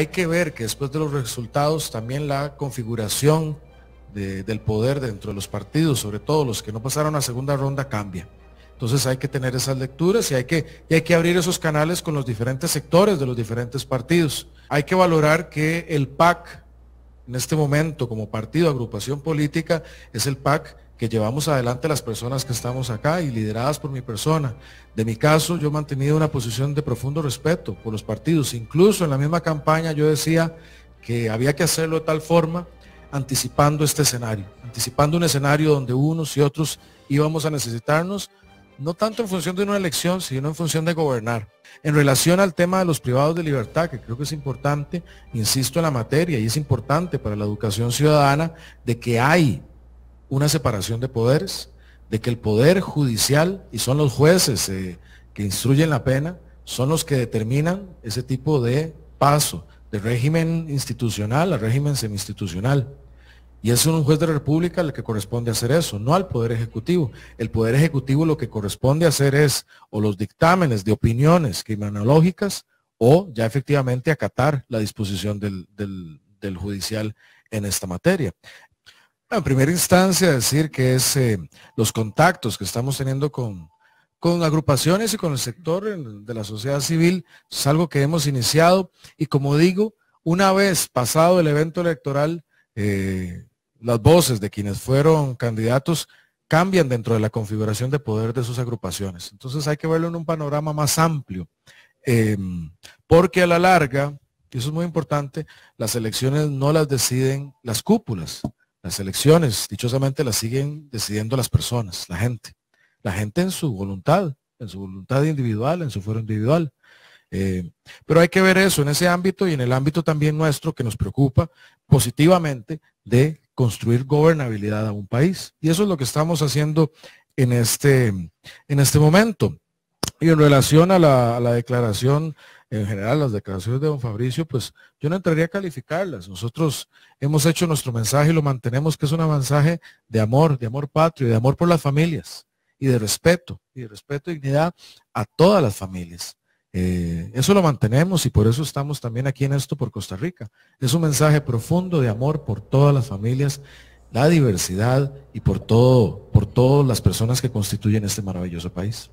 Hay que ver que después de los resultados también la configuración del poder dentro de los partidos, sobre todo los que no pasaron a segunda ronda, cambia. Entonces hay que tener esas lecturas y hay que, y hay que abrir esos canales con los diferentes sectores de los diferentes partidos. Hay que valorar que el PAC, en este momento como partido, agrupación política, es el PAC que llevamos adelante las personas que estamos acá y lideradas por mi persona. De mi caso, yo he mantenido una posición de profundo respeto por los partidos. Incluso en la misma campaña yo decía que había que hacerlo de tal forma anticipando este escenario, anticipando un escenario donde unos y otros íbamos a necesitarnos, no tanto en función de una elección, sino en función de gobernar. En relación al tema de los privados de libertad, que creo que es importante, insisto en la materia, y es importante para la educación ciudadana, de que hay una separación de poderes, de que el poder judicial, y son los jueces eh, que instruyen la pena, son los que determinan ese tipo de paso de régimen institucional a régimen semi-institucional. Y es un juez de la República el que corresponde hacer eso, no al Poder Ejecutivo. El Poder Ejecutivo lo que corresponde hacer es o los dictámenes de opiniones criminológicas o ya efectivamente acatar la disposición del judicial en esta materia en primera instancia decir que es eh, los contactos que estamos teniendo con, agrupaciones y con el sector de la sociedad civil, es algo que hemos iniciado y como digo, una vez pasado el evento electoral, eh, las voces de quienes fueron candidatos cambian dentro de la configuración de poder de sus agrupaciones. Entonces hay que verlo en un panorama más amplio, em, porque a la larga, y eso es muy importante, las elecciones no las deciden las cúpulas, las elecciones, dichosamente, las siguen decidiendo las personas, la gente. La gente en su voluntad, en su voluntad individual, en su fuero individual. Eh, pero hay que ver eso en ese ámbito y en el ámbito también nuestro que nos preocupa positivamente de construir gobernabilidad a un país. Y eso es lo que estamos haciendo en este, en este momento. Y en relación a la declaración en general las declaraciones de don Fabricio, pues yo no entraría a calificarlas. Nosotros hemos hecho nuestro mensaje y lo mantenemos, que es un mensaje de amor, de amor patrio, de amor por las familias y de respeto, y de respeto y dignidad a todas las familias. Eh, eso lo mantenemos y por eso estamos también aquí en esto por Costa Rica. Es un mensaje profundo de amor por todas las familias, la diversidad y por todo, por todas las personas que constituyen este maravilloso país.